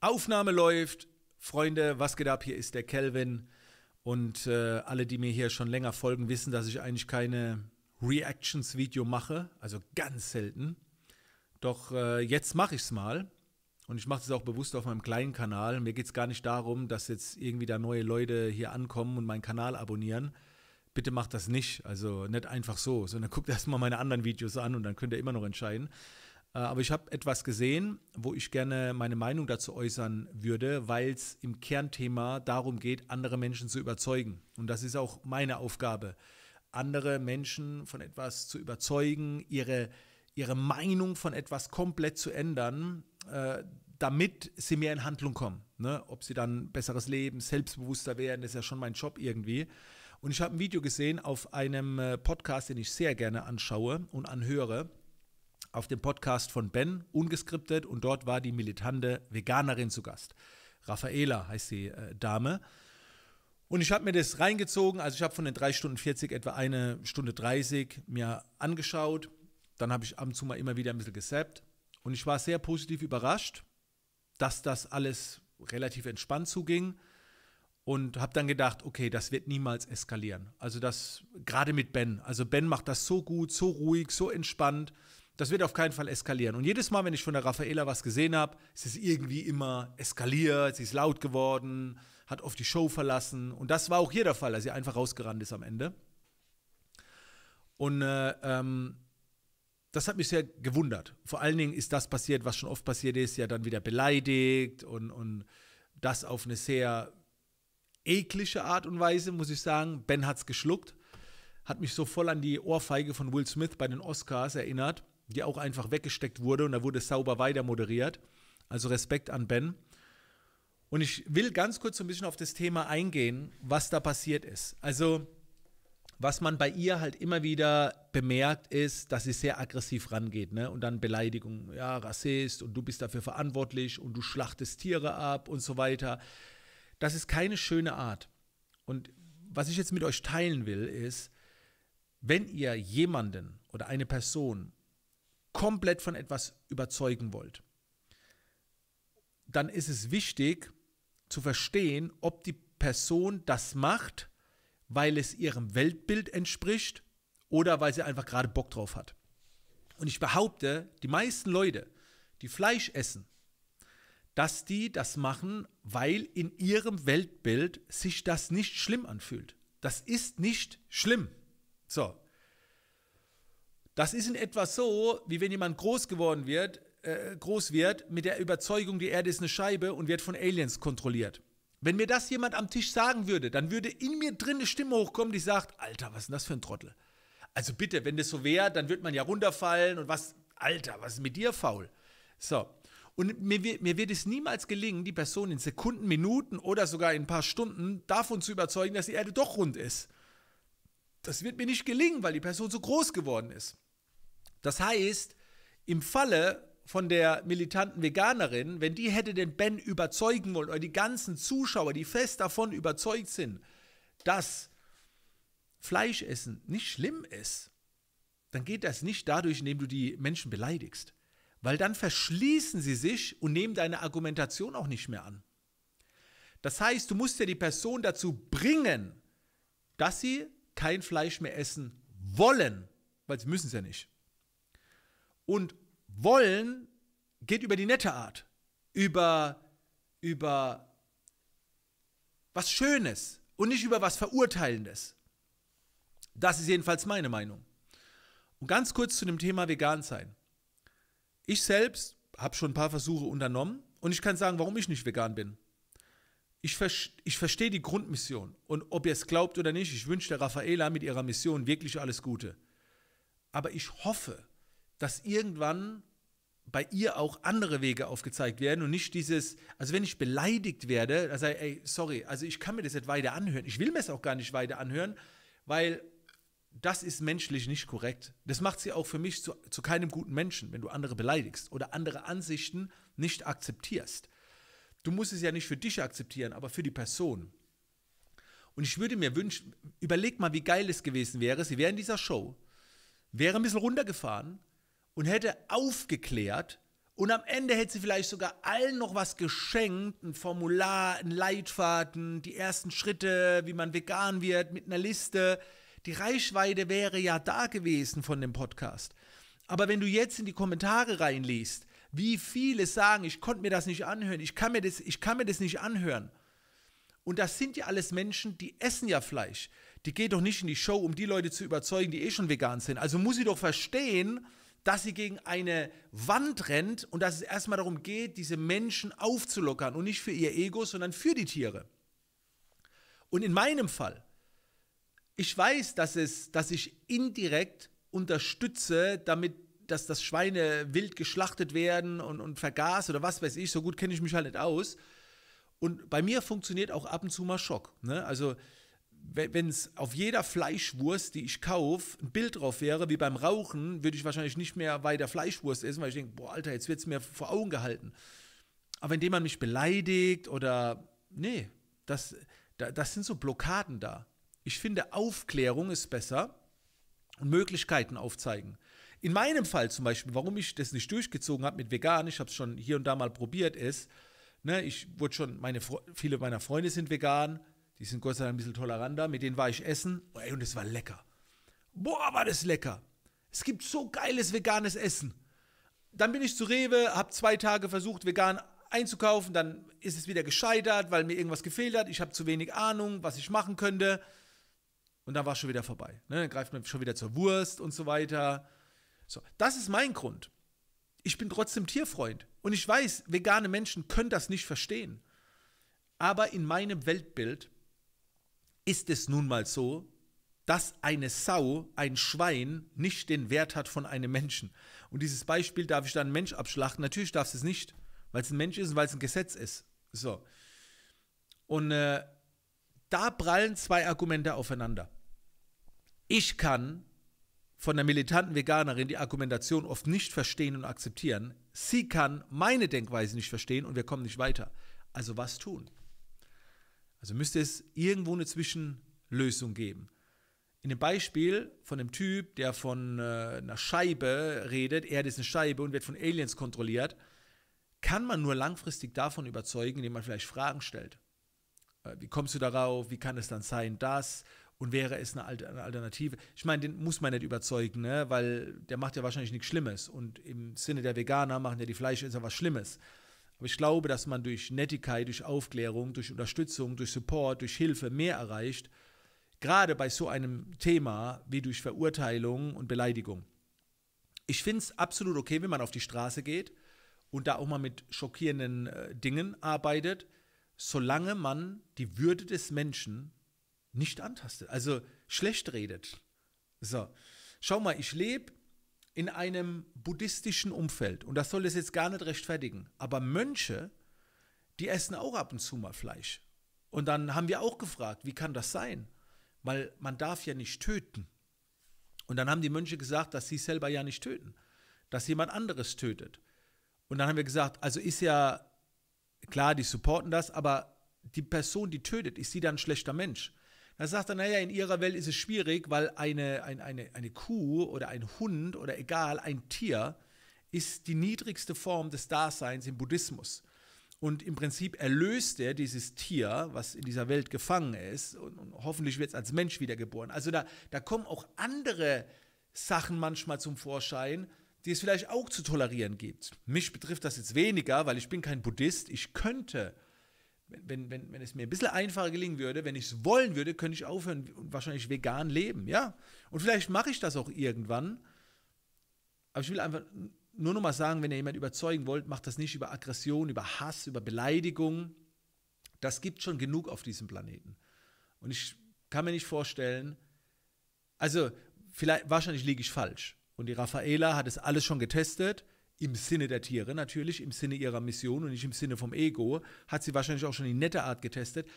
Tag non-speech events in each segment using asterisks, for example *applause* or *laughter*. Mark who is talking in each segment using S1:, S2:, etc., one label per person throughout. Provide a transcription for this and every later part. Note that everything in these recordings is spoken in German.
S1: Aufnahme läuft. Freunde, was geht ab? Hier ist der Kelvin. Und äh, alle, die mir hier schon länger folgen, wissen, dass ich eigentlich keine Reactions-Video mache. Also ganz selten. Doch äh, jetzt mache ich es mal. Und ich mache das auch bewusst auf meinem kleinen Kanal. Mir geht es gar nicht darum, dass jetzt irgendwie da neue Leute hier ankommen und meinen Kanal abonnieren. Bitte macht das nicht. Also nicht einfach so, sondern *laughs* guckt erstmal meine anderen Videos an und dann könnt ihr immer noch entscheiden. Äh, aber ich habe etwas gesehen, wo ich gerne meine Meinung dazu äußern würde, weil es im Kernthema darum geht, andere Menschen zu überzeugen. Und das ist auch meine Aufgabe, andere Menschen von etwas zu überzeugen, ihre, ihre Meinung von etwas komplett zu ändern, äh, damit sie mehr in Handlung kommen. Ne? Ob sie dann besseres Leben, selbstbewusster werden, ist ja schon mein Job irgendwie. Und ich habe ein Video gesehen auf einem äh, Podcast, den ich sehr gerne anschaue und anhöre auf dem Podcast von Ben, ungeskriptet, und dort war die militante Veganerin zu Gast. Raffaela heißt die äh, Dame. Und ich habe mir das reingezogen, also ich habe von den 3 Stunden 40 etwa eine Stunde 30 mir angeschaut. Dann habe ich ab und zu mal immer wieder ein bisschen gesappt. Und ich war sehr positiv überrascht, dass das alles relativ entspannt zuging. Und habe dann gedacht, okay, das wird niemals eskalieren. Also das, gerade mit Ben. Also Ben macht das so gut, so ruhig, so entspannt das wird auf keinen Fall eskalieren. Und jedes Mal, wenn ich von der Raffaella was gesehen habe, ist es irgendwie immer eskaliert, sie ist laut geworden, hat oft die Show verlassen. Und das war auch hier der Fall, dass sie einfach rausgerannt ist am Ende. Und äh, ähm, das hat mich sehr gewundert. Vor allen Dingen ist das passiert, was schon oft passiert ist, ja dann wieder beleidigt und, und das auf eine sehr eklige Art und Weise, muss ich sagen. Ben hat es geschluckt. Hat mich so voll an die Ohrfeige von Will Smith bei den Oscars erinnert die auch einfach weggesteckt wurde und da wurde sauber weiter moderiert. Also Respekt an Ben. Und ich will ganz kurz so ein bisschen auf das Thema eingehen, was da passiert ist. Also, was man bei ihr halt immer wieder bemerkt, ist, dass sie sehr aggressiv rangeht. Ne? Und dann Beleidigungen, ja, Rassist und du bist dafür verantwortlich und du schlachtest Tiere ab und so weiter. Das ist keine schöne Art. Und was ich jetzt mit euch teilen will, ist, wenn ihr jemanden oder eine Person komplett von etwas überzeugen wollt, dann ist es wichtig zu verstehen, ob die Person das macht, weil es ihrem Weltbild entspricht oder weil sie einfach gerade Bock drauf hat. Und ich behaupte, die meisten Leute, die Fleisch essen, dass die das machen, weil in ihrem Weltbild sich das nicht schlimm anfühlt. Das ist nicht schlimm. So, das ist in etwa so, wie wenn jemand groß geworden wird, äh, groß wird mit der Überzeugung, die Erde ist eine Scheibe und wird von Aliens kontrolliert. Wenn mir das jemand am Tisch sagen würde, dann würde in mir drin eine Stimme hochkommen, die sagt, Alter, was ist denn das für ein Trottel? Also bitte, wenn das so wäre, dann wird man ja runterfallen und was, Alter, was ist mit dir faul? So. Und mir, mir wird es niemals gelingen, die Person in Sekunden, Minuten oder sogar in ein paar Stunden davon zu überzeugen, dass die Erde doch rund ist. Das wird mir nicht gelingen, weil die Person so groß geworden ist. Das heißt, im Falle von der militanten Veganerin, wenn die hätte den Ben überzeugen wollen oder die ganzen Zuschauer, die fest davon überzeugt sind, dass Fleischessen nicht schlimm ist, dann geht das nicht dadurch, indem du die Menschen beleidigst. Weil dann verschließen sie sich und nehmen deine Argumentation auch nicht mehr an. Das heißt, du musst ja die Person dazu bringen, dass sie kein Fleisch mehr essen wollen, weil sie müssen es ja nicht. Und wollen geht über die nette Art, über, über was Schönes und nicht über was Verurteilendes. Das ist jedenfalls meine Meinung. Und ganz kurz zu dem Thema vegan sein. Ich selbst habe schon ein paar Versuche unternommen und ich kann sagen, warum ich nicht vegan bin. Ich, ver ich verstehe die Grundmission und ob ihr es glaubt oder nicht, ich wünsche der Raffaela mit ihrer Mission wirklich alles Gute. Aber ich hoffe, dass irgendwann bei ihr auch andere Wege aufgezeigt werden und nicht dieses, also wenn ich beleidigt werde, dann sage ich, ey, sorry, also ich kann mir das nicht weiter anhören. Ich will mir es auch gar nicht weiter anhören, weil das ist menschlich nicht korrekt. Das macht sie auch für mich zu, zu keinem guten Menschen, wenn du andere beleidigst oder andere Ansichten nicht akzeptierst. Du musst es ja nicht für dich akzeptieren, aber für die Person. Und ich würde mir wünschen, überleg mal, wie geil es gewesen wäre. Sie wäre in dieser Show, wäre ein bisschen runtergefahren, und hätte aufgeklärt und am Ende hätte sie vielleicht sogar allen noch was geschenkt, ein Formular, ein Leitfaden, die ersten Schritte, wie man vegan wird, mit einer Liste. Die Reichweite wäre ja da gewesen von dem Podcast. Aber wenn du jetzt in die Kommentare reinliest, wie viele sagen, ich konnte mir das nicht anhören, ich kann mir das, ich kann mir das nicht anhören. Und das sind ja alles Menschen, die essen ja Fleisch. Die geht doch nicht in die Show, um die Leute zu überzeugen, die eh schon vegan sind. Also muss sie doch verstehen, dass sie gegen eine Wand rennt und dass es erstmal darum geht, diese Menschen aufzulockern und nicht für ihr Ego, sondern für die Tiere. Und in meinem Fall, ich weiß, dass, es, dass ich indirekt unterstütze, damit dass das Schweine wild geschlachtet werden und, und vergas oder was weiß ich, so gut kenne ich mich halt nicht aus. Und bei mir funktioniert auch ab und zu mal Schock. Ne? Also wenn es auf jeder Fleischwurst, die ich kaufe, ein Bild drauf wäre, wie beim Rauchen, würde ich wahrscheinlich nicht mehr weiter Fleischwurst essen, weil ich denke, boah, Alter, jetzt wird es mir vor Augen gehalten. Aber indem man mich beleidigt oder, nee, das, das sind so Blockaden da. Ich finde, Aufklärung ist besser und Möglichkeiten aufzeigen. In meinem Fall zum Beispiel, warum ich das nicht durchgezogen habe mit vegan, ich habe es schon hier und da mal probiert, ist, ne, ich wurde schon, meine, viele meiner Freunde sind vegan, die sind Gott sei Dank ein bisschen toleranter. Mit denen war ich essen. Oh, ey, und es war lecker. Boah, war das lecker. Es gibt so geiles veganes Essen. Dann bin ich zu Rewe, habe zwei Tage versucht, vegan einzukaufen. Dann ist es wieder gescheitert, weil mir irgendwas gefehlt hat. Ich habe zu wenig Ahnung, was ich machen könnte. Und dann war es schon wieder vorbei. Ne? Dann greift man schon wieder zur Wurst und so weiter. So, das ist mein Grund. Ich bin trotzdem Tierfreund. Und ich weiß, vegane Menschen können das nicht verstehen. Aber in meinem Weltbild ist es nun mal so, dass eine Sau, ein Schwein, nicht den Wert hat von einem Menschen. Und dieses Beispiel, darf ich dann einen Mensch abschlachten? Natürlich darf du es nicht, weil es ein Mensch ist und weil es ein Gesetz ist. So. Und äh, da prallen zwei Argumente aufeinander. Ich kann von der militanten Veganerin die Argumentation oft nicht verstehen und akzeptieren. Sie kann meine Denkweise nicht verstehen und wir kommen nicht weiter. Also was tun? Also müsste es irgendwo eine Zwischenlösung geben. In dem Beispiel von dem Typ, der von äh, einer Scheibe redet, er ist eine Scheibe und wird von Aliens kontrolliert, kann man nur langfristig davon überzeugen, indem man vielleicht Fragen stellt. Äh, wie kommst du darauf? Wie kann es dann sein, dass? Und wäre es eine Alternative? Ich meine, den muss man nicht überzeugen, ne? weil der macht ja wahrscheinlich nichts Schlimmes. Und im Sinne der Veganer machen ja die Fleischesser was Schlimmes. Aber ich glaube, dass man durch Nettigkeit, durch Aufklärung, durch Unterstützung, durch Support, durch Hilfe mehr erreicht, gerade bei so einem Thema wie durch Verurteilung und Beleidigung. Ich finde es absolut okay, wenn man auf die Straße geht und da auch mal mit schockierenden äh, Dingen arbeitet, solange man die Würde des Menschen nicht antastet, also schlecht redet. So, schau mal, ich lebe in einem buddhistischen Umfeld, und das soll es jetzt gar nicht rechtfertigen, aber Mönche, die essen auch ab und zu mal Fleisch. Und dann haben wir auch gefragt, wie kann das sein? Weil man darf ja nicht töten. Und dann haben die Mönche gesagt, dass sie selber ja nicht töten, dass jemand anderes tötet. Und dann haben wir gesagt, also ist ja klar, die supporten das, aber die Person, die tötet, ist sie dann ein schlechter Mensch? Dann sagt er, naja, in ihrer Welt ist es schwierig, weil eine, ein, eine, eine Kuh oder ein Hund oder egal, ein Tier ist die niedrigste Form des Daseins im Buddhismus. Und im Prinzip erlöst er dieses Tier, was in dieser Welt gefangen ist, und, und hoffentlich wird es als Mensch wiedergeboren. Also da, da kommen auch andere Sachen manchmal zum Vorschein, die es vielleicht auch zu tolerieren gibt. Mich betrifft das jetzt weniger, weil ich bin kein Buddhist. Ich könnte wenn, wenn, wenn es mir ein bisschen einfacher gelingen würde, wenn ich es wollen würde, könnte ich aufhören und wahrscheinlich vegan leben, ja. Und vielleicht mache ich das auch irgendwann. Aber ich will einfach nur noch mal sagen, wenn ihr jemanden überzeugen wollt, macht das nicht über Aggression, über Hass, über Beleidigung. Das gibt schon genug auf diesem Planeten. Und ich kann mir nicht vorstellen, also vielleicht wahrscheinlich liege ich falsch. Und die Raffaela hat es alles schon getestet im Sinne der Tiere natürlich, im Sinne ihrer Mission und nicht im Sinne vom Ego, hat sie wahrscheinlich auch schon die nette Art getestet.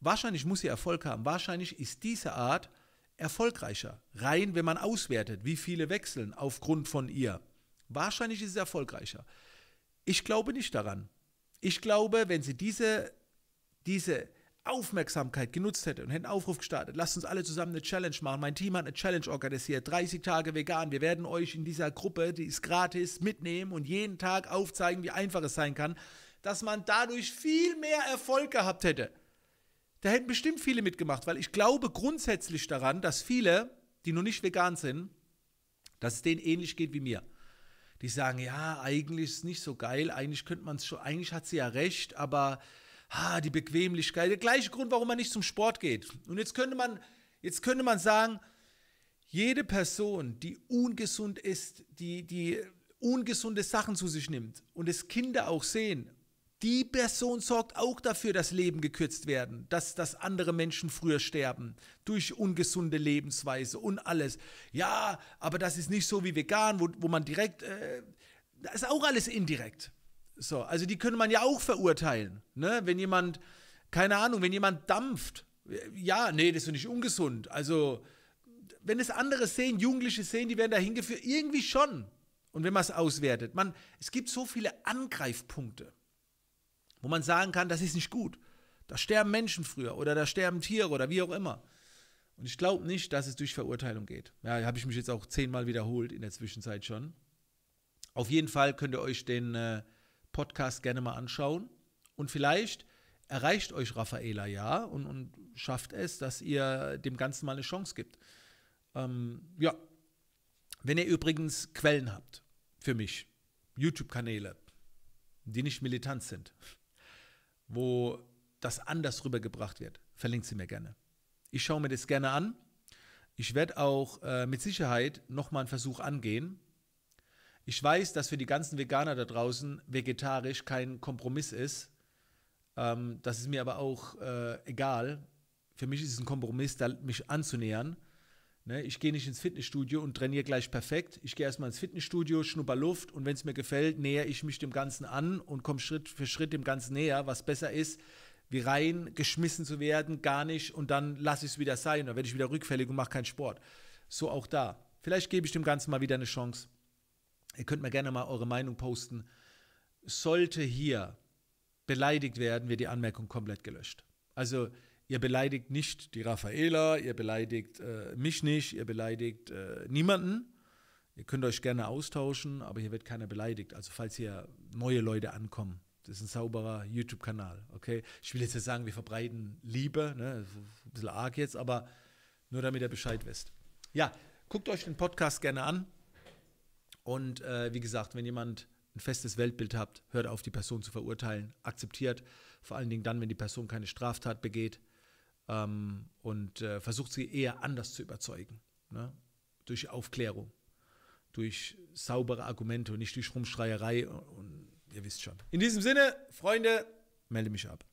S1: Wahrscheinlich muss sie Erfolg haben. Wahrscheinlich ist diese Art erfolgreicher. Rein, wenn man auswertet, wie viele wechseln aufgrund von ihr. Wahrscheinlich ist es erfolgreicher. Ich glaube nicht daran. Ich glaube, wenn sie diese, diese Aufmerksamkeit genutzt hätte und hätte einen Aufruf gestartet, lasst uns alle zusammen eine Challenge machen. Mein Team hat eine Challenge organisiert, 30 Tage vegan. Wir werden euch in dieser Gruppe, die ist gratis, mitnehmen und jeden Tag aufzeigen, wie einfach es sein kann, dass man dadurch viel mehr Erfolg gehabt hätte. Da hätten bestimmt viele mitgemacht, weil ich glaube grundsätzlich daran, dass viele, die noch nicht vegan sind, dass es denen ähnlich geht wie mir. Die sagen, ja, eigentlich ist es nicht so geil, eigentlich könnte man es schon, eigentlich hat sie ja recht, aber ha, die Bequemlichkeit, der gleiche Grund, warum man nicht zum Sport geht. Und jetzt könnte man, jetzt könnte man sagen, jede Person, die ungesund ist, die, die ungesunde Sachen zu sich nimmt und es Kinder auch sehen, die Person sorgt auch dafür, dass Leben gekürzt werden, dass, dass andere Menschen früher sterben durch ungesunde Lebensweise und alles. Ja, aber das ist nicht so wie vegan, wo, wo man direkt, äh, das ist auch alles indirekt. So, also die könnte man ja auch verurteilen. Ne? Wenn jemand, keine Ahnung, wenn jemand dampft, ja, nee, das ist nicht ungesund. Also, wenn es andere sehen, Jugendliche sehen, die werden da hingeführt, irgendwie schon. Und wenn man es auswertet, man, es gibt so viele Angreifpunkte, wo man sagen kann, das ist nicht gut. Da sterben Menschen früher oder da sterben Tiere oder wie auch immer. Und ich glaube nicht, dass es durch Verurteilung geht. Ja, habe ich mich jetzt auch zehnmal wiederholt in der Zwischenzeit schon. Auf jeden Fall könnt ihr euch den äh, Podcast gerne mal anschauen. Und vielleicht erreicht euch Raffaela ja und, und schafft es, dass ihr dem Ganzen mal eine Chance gibt. Ähm, ja, wenn ihr übrigens Quellen habt für mich, YouTube-Kanäle, die nicht militant sind, wo das anders rübergebracht wird, verlinkt sie mir gerne. Ich schaue mir das gerne an. Ich werde auch äh, mit Sicherheit nochmal einen Versuch angehen, ich weiß, dass für die ganzen Veganer da draußen vegetarisch kein Kompromiss ist. Ähm, das ist mir aber auch äh, egal. Für mich ist es ein Kompromiss, da, mich anzunähern. Ne? Ich gehe nicht ins Fitnessstudio und trainiere gleich perfekt. Ich gehe erstmal ins Fitnessstudio, schnupper Luft und wenn es mir gefällt, nähere ich mich dem Ganzen an und komme Schritt für Schritt dem Ganzen näher, was besser ist, wie rein geschmissen zu werden, gar nicht und dann lasse ich es wieder sein. Dann werde ich wieder rückfällig und mache keinen Sport. So auch da. Vielleicht gebe ich dem Ganzen mal wieder eine Chance. Ihr könnt mir gerne mal eure Meinung posten. Sollte hier beleidigt werden, wird die Anmerkung komplett gelöscht. Also ihr beleidigt nicht die Raffaela, ihr beleidigt äh, mich nicht, ihr beleidigt äh, niemanden. Ihr könnt euch gerne austauschen, aber hier wird keiner beleidigt. Also falls hier neue Leute ankommen. Das ist ein sauberer YouTube-Kanal, okay? Ich will jetzt nicht sagen, wir verbreiten Liebe, ne? Ein bisschen arg jetzt, aber nur damit ihr Bescheid wisst. Ja, guckt euch den Podcast gerne an. Und äh, wie gesagt, wenn jemand ein festes Weltbild habt, hört auf, die Person zu verurteilen. Akzeptiert, vor allen Dingen dann, wenn die Person keine Straftat begeht ähm, und äh, versucht sie eher anders zu überzeugen. Ne? Durch Aufklärung, durch saubere Argumente und nicht durch Rumschreierei. Und, und ihr wisst schon. In diesem Sinne, Freunde, melde mich ab.